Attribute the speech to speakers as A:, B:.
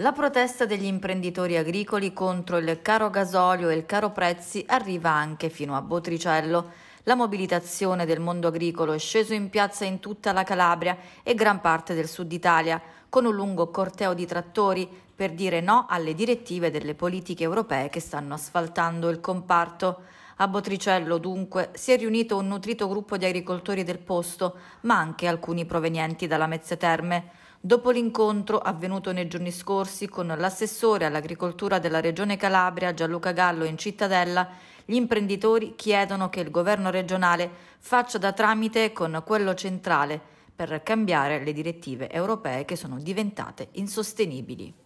A: La protesta degli imprenditori agricoli contro il caro gasolio e il caro prezzi arriva anche fino a Botricello. La mobilitazione del mondo agricolo è sceso in piazza in tutta la Calabria e gran parte del sud Italia, con un lungo corteo di trattori per dire no alle direttive delle politiche europee che stanno asfaltando il comparto. A Botricello, dunque, si è riunito un nutrito gruppo di agricoltori del posto, ma anche alcuni provenienti dalla Mezze Terme. Dopo l'incontro avvenuto nei giorni scorsi con l'assessore all'agricoltura della Regione Calabria Gianluca Gallo in Cittadella, gli imprenditori chiedono che il governo regionale faccia da tramite con quello centrale per cambiare le direttive europee che sono diventate insostenibili.